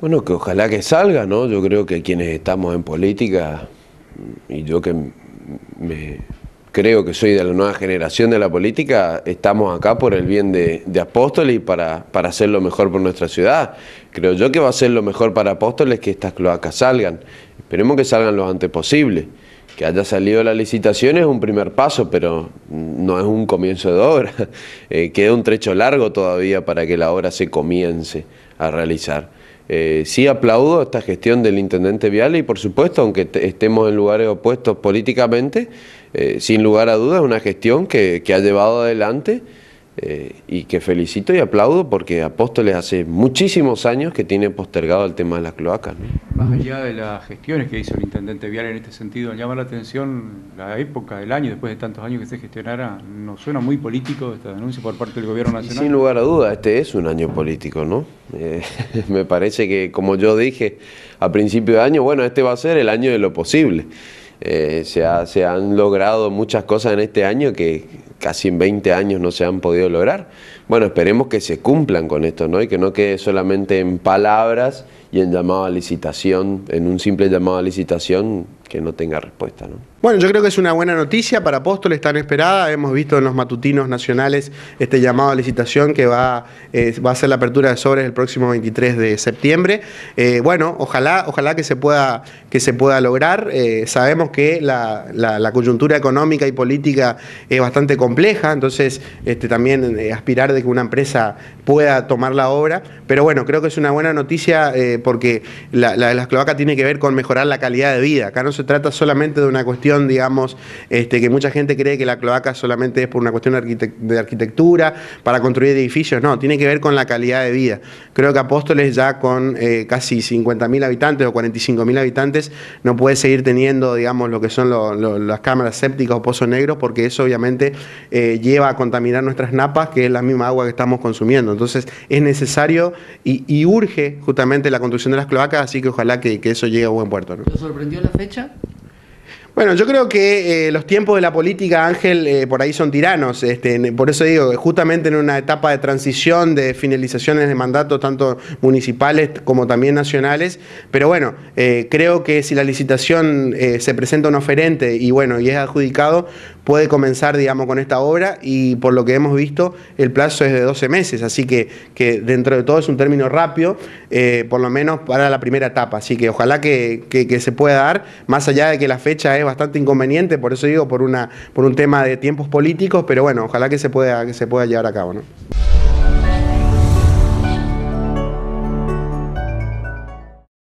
Bueno, que ojalá que salga, ¿no? Yo creo que quienes estamos en política, y yo que creo que soy de la nueva generación de la política, estamos acá por el bien de, Apóstoles y para, para hacer lo mejor por nuestra ciudad. Creo yo que va a ser lo mejor para Apóstoles que estas cloacas salgan. Esperemos que salgan lo antes posible que haya salido la licitación es un primer paso, pero no es un comienzo de obra. Eh, queda un trecho largo todavía para que la obra se comience a realizar. Eh, sí aplaudo esta gestión del intendente Viale y por supuesto, aunque estemos en lugares opuestos políticamente, eh, sin lugar a dudas, una gestión que ha llevado adelante eh, y que felicito y aplaudo porque Apóstoles hace muchísimos años que tiene postergado el tema de las cloacas. Más allá de las gestiones que hizo el intendente Vial en este sentido, llama la atención la época del año, después de tantos años que se gestionara, ¿no suena muy político esta denuncia por parte del gobierno nacional? Sin lugar a duda, este es un año político, ¿no? Eh, me parece que, como yo dije a principio de año, bueno, este va a ser el año de lo posible. Eh, se, se han logrado muchas cosas en este año que casi en 20 años no se han podido lograr. Bueno, esperemos que se cumplan con esto, ¿no? Y que no quede solamente en palabras y en llamado a licitación, en un simple llamado a licitación que no tenga respuesta, ¿no? Bueno, yo creo que es una buena noticia para Apóstoles, tan esperada. Hemos visto en los matutinos nacionales este llamado a licitación que va, eh, a ser la apertura de sobres el próximo 23 de septiembre. Eh, bueno, ojalá, ojalá que se pueda, que se pueda lograr. Eh, sabemos que la, coyuntura económica y política es bastante compleja, entonces este, también aspirar de que una empresa pueda tomar la obra. Pero bueno, creo que es una buena noticia porque la, de la cloacas tiene que ver con mejorar la calidad de vida. Acá no se trata solamente de una cuestión digamos, este, que mucha gente cree que la cloaca solamente es por una cuestión de, arquitectura, para construir edificios, no, tiene que ver con la calidad de vida. Creo que Apóstoles ya con eh, casi 50.000 habitantes o 45.000 habitantes no puede seguir teniendo, digamos, lo que son las cámaras sépticas o pozos negros, porque eso obviamente eh, lleva a contaminar nuestras napas, que es la misma agua que estamos consumiendo. Entonces es necesario y, urge justamente la construcción de las cloacas, así que ojalá que, eso llegue a buen puerto. ¿Te sorprendió la fecha? Bueno, yo creo que eh, los tiempos de la política, Ángel, eh, por ahí son tiranos. Este, por eso digo, justamente en una etapa de transición, de finalizaciones de mandatos, tanto municipales como también nacionales. Pero bueno, eh, creo que si la licitación se presenta un oferente y bueno, y es adjudicado, puede comenzar, digamos, con esta obra. Y por lo que hemos visto, el plazo es de 12 meses. Así que, que dentro de todo es un término rápido, por lo menos para la primera etapa. Así que ojalá que, que se pueda dar, más allá de que la fecha es bastante inconveniente, por eso digo, por, una, por un tema de tiempos políticos, pero bueno, ojalá que se pueda, que se pueda llevar a cabo. ¿no?